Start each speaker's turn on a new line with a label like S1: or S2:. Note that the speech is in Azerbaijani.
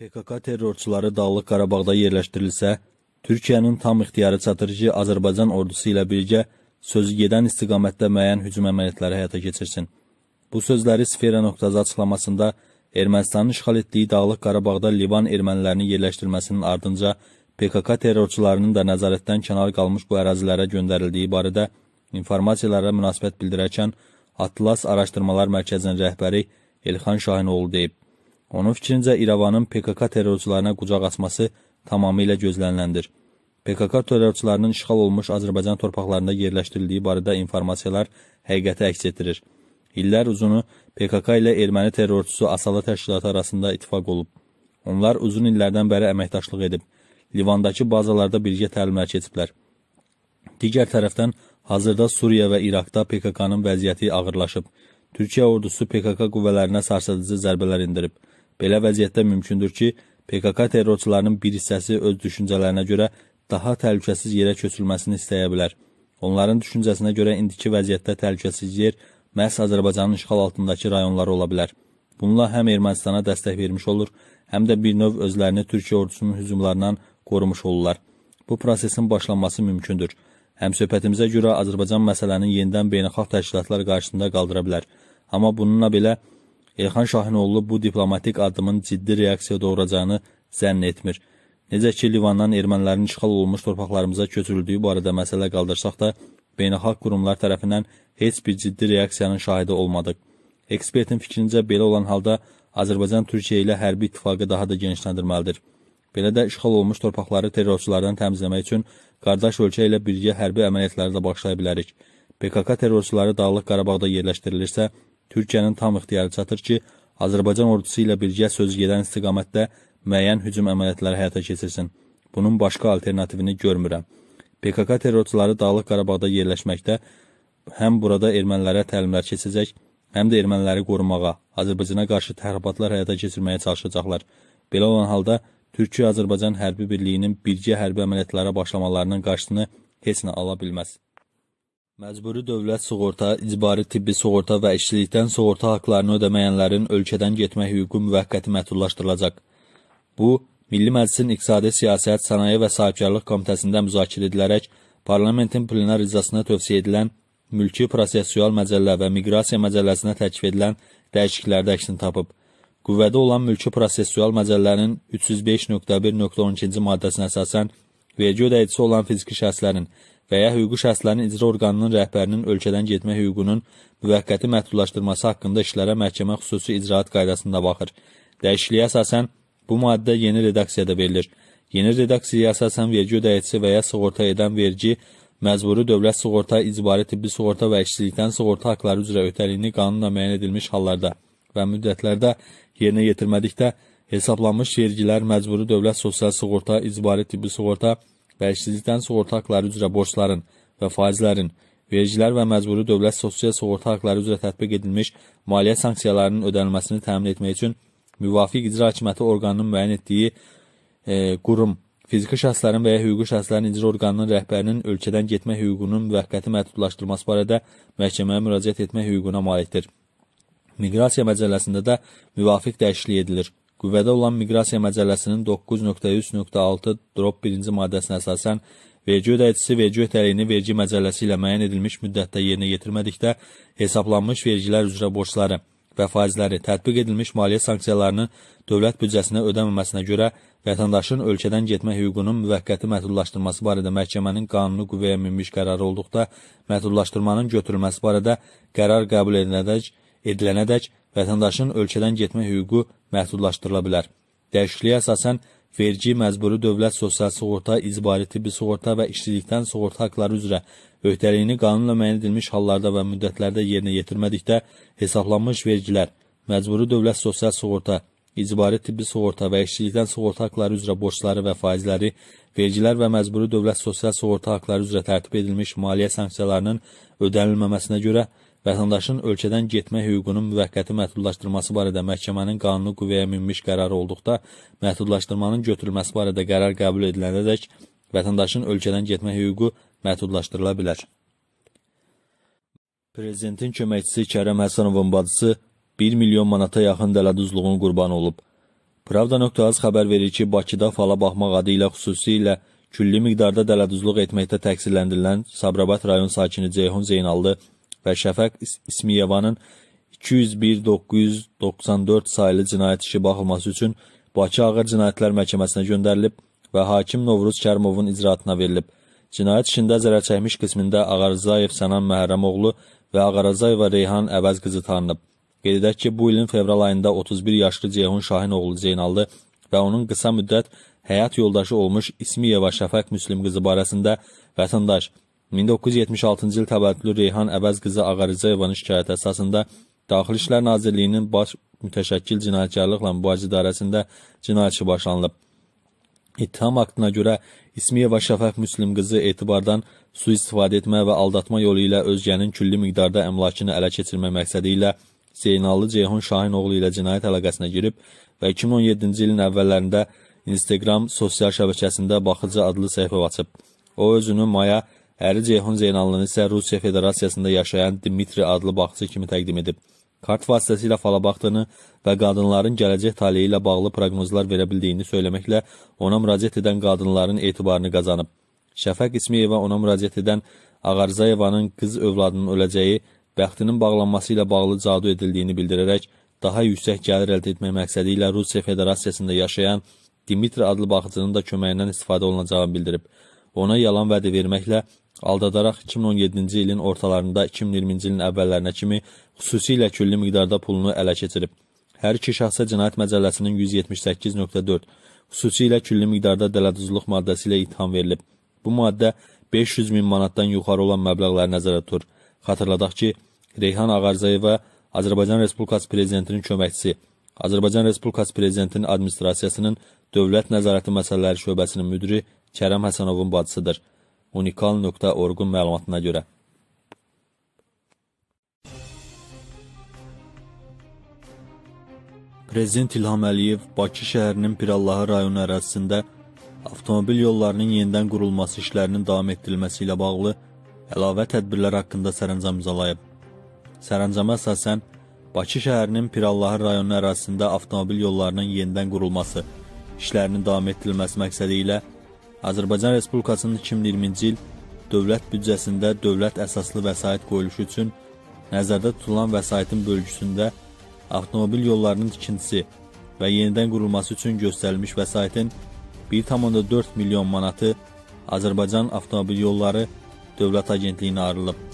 S1: PKK terrorçuları Dağlıq Qarabağda yerləşdirilsə, Türkiyənin tam ixtiyarı çatırıcı Azərbaycan ordusu ilə birgə sözü gedən istiqamətdə müəyyən hücum əməliyyatları həyata keçirsin. Bu sözləri sfera.az açıqlamasında Ermənistanın işğal etdiyi Dağlıq Qarabağda Livan ermənilərini yerləşdirməsinin ardınca PKK terrorçularının da nəzarətdən kənar qalmış bu ərazilərə göndərildiyi barədə informasiyalara münasibət bildirərkən Atlas Araşdırmalar Mərkəzinin rəhbəri Elxan Şahinoğlu deyib. Onun fikrincə İrəvanın PKK terrorçularına qucaq açması tamamilə gözləniləndir. PKK terrorçularının işğal olmuş Azərbaycan torpaqlarında yerləşdirildiyi barədə informasiyalar həqiqəti əks etdirir. İllər uzunu PKK ilə erməni terrorçusu Asala təşkilatı arasında ittifaq olub. Onlar uzun illərdən bəri əməkdaşlıq edib. Livandakı bazalarda birgə təlimlər keçiblər. Digər tərəfdən hazırda Suriya və İraqda PKK-nın vəziyyəti ağırlaşıb. Türkiyə ordusu PKK qüvvələrinə sarsıdıcı zərbələr indirib. Belə vəziyyətdə mümkündür ki, PKK terrorçularının bir hissəsi öz düşüncələrinə görə daha təhlükəsiz yerə köçülməsini istəyə bilər. Onların düşüncəsinə görə indiki vəziyyətdə təhlükəsiz yer məhz Azərbaycanın işğal altındakı rayonları ola bilər. Bununla həm Ermənistana dəstək vermiş olur, həm də bir növ özlərini Türkiyə ordusunun hücumlarından qorumuş olurlar. Bu prosesin başlanması mümkündür. Həmsöhbətimizə görə Azərbaycan məsələni yenidən beynəlxalq təşkilatlar qarşısında qaldıra bilər. Amma bununla belə Elxan Şahinoğlu bu diplomatik addımın ciddi reaksiya doğuracağını zənn etmir. Necə ki, Livandan ermənilərin işğal olunmuş torpaqlarımıza köçürüldüyü barədə məsələ qaldırsaq da, beynəlxalq qurumlar tərəfindən heç bir ciddi reaksiyanın şahidi olmadıq. Ekspertin fikrincə belə olan halda Azərbaycan Türkiyə ilə hərbi ittifaqı daha da genişləndirməlidir. Belə də işğal olmuş torpaqları terrorçulardan təmizləmək üçün qardaş ölkə ilə birgə hərbi əməliyyatları da başlaya bilərik. PKK terrorçuları Dağlıq Qarabağda yerləşdirilirsə, Türkiyənin tam ixtiyarı çatır ki, Azərbaycan ordusu ilə birgə söz gedən istiqamətdə müəyyən hücum əməliyyatları həyata keçirsin. Bunun başqa alternativini görmürəm. PKK terrorçuları Dağlıq Qarabağda yerləşməkdə həm burada ermənilərə təlimlər keçəcək, həm də erməniləri qorumağa, Azərbaycana qarşı təxribatlar həyata keçirməyə çalışacaqlar. Belə olan halda Türkiyə-Azərbaycan hərbi birliyinin birgə hərbi əməliyyatlara başlamalarının qarşısını heç nə ala bilməz. Məcburi dövlət sığorta, icbari tibbi sığorta və işçilikdən sığorta haqqlarını ödəməyənlərin ölkədən getmək hüququ müvəqqəti məhdudlaşdırılacaq. Bu, Milli Məclisin İqtisadi Siyasət, Sənaye və Sahibkarlıq Komitəsində müzakirə edilərək parlamentin plenar icrasına tövsiyə edilən mülki prosesual məcəllə və miqrasiya məcəlləsinə təklif edilən dəyişikliklərdə əksini tapıb. Qüvvədə olan mülki prosesual məcəllənin 305.1.12-ci maddəsinə əsasən vergi ödəyicisi olan fiziki şəxslərin və ya hüquqi şəxslərin icra orqanının rəhbərinin ölkədən getmə hüququnun müvəqqəti məhdudlaşdırması haqqında işlərə məhkəmə xüsusi icraat qaydasında baxır. Dəyişikliyə əsasən bu maddə yeni redaksiyada verilir. Yeni redaksiyaya əsasən vergi ödəyicisi və ya sığorta edən vergi məcburi dövlət sığorta, icbari tibbi sığorta və işsizlikdən sığorta haqqları üzrə ötəliyini qanunla müəyyən edilmiş hallarda və müddətlərdə yerinə yetirmədikdə hesablanmış vergilər, məcburi dövlət sosial sığorta, icbari tibbi sığorta və işsizlikdən sığorta haqları üzrə borcların və faizlərin, vergilər və məcburi dövlət sosial sığorta haqları üzrə tətbiq edilmiş maliyyə sanksiyalarının ödənilməsini təmin etmək üçün müvafiq icra hakimiyyəti orqanının müəyyən etdiyi e, qurum, fiziki şəxslərin və ya hüquqi şəxslərin icra orqanının rəhbərinin ölkədən getmə hüququnun müvəqqəti məhdudlaşdırılması barədə məhkəməyə müraciət etmək hüququna malikdir. Miqrasiya məcəlləsində də müvafiq dəyişiklik edilir. Qüvvədə olan miqrasiya məcəlləsinin 9.3.6 drop 1-ci maddəsinə əsasən vergi ödəyicisi vergi ötəliyini vergi məcəlləsi ilə müəyyən edilmiş müddətdə yerinə yetirmədikdə hesablanmış vergilər üzrə borcları və faizləri tətbiq edilmiş maliyyə sanksiyalarını dövlət büdcəsinə ödəməməsinə görə vətəndaşın ölkədən getmə hüququnun müvəqqəti məhdudlaşdırması barədə məhkəmənin qanunu qüvvəyə minmiş qərarı olduqda məhdudlaşdırmanın götürülməsi barədə qərar qəbul edilənədək, edilənədək vətəndaşın ölkədən getmə hüququ məhdudlaşdırıla bilər. Dəyişikliyə əsasən verici, məcburi dövlət sosial sığorta, icbari tibbi sığorta və işsizlikdən sığorta haqqları üzrə öhdəliyini qanunla müəyyən edilmiş hallarda və müddətlərdə yerinə yetirmədikdə hesablanmış vergilər, məcburi dövlət sosial sığorta, icbari tibbi sığorta və işçilikdən sığorta haqqları üzrə borcları və faizləri, vergilər və məcburi dövlət sosial sığorta haqqları üzrə tərtib edilmiş maliyyə sanksiyalarının ödənilməməsinə görə vətəndaşın ölkədən getmə hüququnun müvəqqəti məhdudlaşdırılması barədə məhkəmənin qanuni qüvvəyə minmiş qərarı olduqda məhdudlaşdırmanın götürülməsi barədə qərar qəbul edilənədək vətəndaşın ölkədən getmə hüququ məhdudlaşdırıla bilər. Prezidentin köməkçisi Kərəm Həsənovun bacısı 1 milyon manata yaxın dələduzluğun qurbanı olub. Pravda.az xəbər verir ki, Bakıda fala baxmaq adı ilə xüsusilə külli miqdarda dələduzluq etməkdə təqsirləndirilən Sabrabat rayon sakini Ceyhun Zeynallı və Şəfəq İsmiyevanın 201-994 saylı cinayət işi baxılması üçün Bakı Ağır Cinayətlər Məhkəməsinə göndərilib və hakim Novruz Kərimovun icraatına verilib. Cinayət işində zərər çəkmiş qismində Ağarzayev Sənan Məhərrəmoğlu və Ağarazayeva Reyhan Əvəz qızı tanınıb. Qeyd edək ki, bu ilin fevral ayında 31 yaşlı Ceyhun Şahin oğlu Zeynallı və onun qısa müddət həyat yoldaşı olmuş İsmiyeva Şəfəq Müslim qızı barəsində vətəndaş 1976-cı il təvəllüdlü Reyhan Əvəz qızı Ağarızayevanın şikayəti əsasında Daxili İşlər Nazirliyinin baş mütəşəkkil cinayətkarlıqla mübarizə idarəsində cinayət işi başlanılıb. İttiham aktına görə İsmiyeva Şəfəf Müslim qızı etibardan sui-istifadə etmə və aldatma yolu ilə özgənin külli miqdarda əmlakını ələ keçirmək məqsədi ilə Zeynallı Ceyhun Şahin oğlu ilə cinayət əlaqəsinə girib və 2017-ci ilin əvvəllərində Instagram sosial şəbəkəsində baxıcı adlı səhifə açıb. O özünü Maya Əri Ceyhun Zeynallını isə Rusiya Federasiyasında yaşayan Dimitri adlı bağçı kimi təqdim edib. Kart vasitəsilə fala baxdığını və qadınların gələcək taliyi ilə bağlı proqnozlar verə bildiyini söyləməklə ona müraciət edən qadınların etibarını qazanıb. Şəfəq İsmiyeva ona müraciət edən Ağarzayevanın qız övladının öləcəyi, bəxtinin bağlanması ilə bağlı cadu edildiyini bildirərək, daha yüksək gəlir əldə etmək məqsədi ilə Rusiya Federasiyasında yaşayan Dimitri adlı baxıcının da köməyindən istifadə olunacağını bildirib. Ona yalan vədə verməklə aldadaraq 2017-ci ilin ortalarında 2020-ci ilin əvvəllərinə kimi xüsusilə külli miqdarda pulunu ələ keçirib. Hər iki şəxsə Cinayət Məcəlləsinin 178.4 xüsusilə külli miqdarda dələduzluq maddəsi ilə ittiham verilib. Bu maddə 500 min manatdan yuxarı olan məbləğləri nəzərdə tutur. Xatırladaq ki, Reyhan Ağarzayeva Azərbaycan Respublikası Prezidentinin köməkçisi, Azərbaycan Respublikası Prezidentinin Administrasiyasının Dövlət Nəzarəti Məsələləri Şöbəsinin müdiri Kərəm Həsənovun bacısıdır unikal.org-un məlumatına görə. Prezident İlham Əliyev Bakı şəhərinin Pirallahı rayonu ərazisində avtomobil yollarının yenidən qurulması işlərinin davam etdirilməsi ilə bağlı əlavə tədbirlər haqqında sərəncam imzalayıb. Sərəncama əsasən Bakı şəhərinin Pirallahı rayonu ərazisində avtomobil yollarının yenidən qurulması işlərinin davam etdirilməsi məqsədi ilə Azərbaycan Respublikasının 2020-ci il dövlət büdcəsində dövlət əsaslı vəsait qoyuluşu üçün nəzərdə tutulan vəsaitin bölgüsündə avtomobil yollarının tikintisi və yenidən qurulması üçün göstərilmiş vəsaitin 1,4 milyon manatı Azərbaycan Avtomobil Yolları Dövlət Agentliyinə ayrılıb.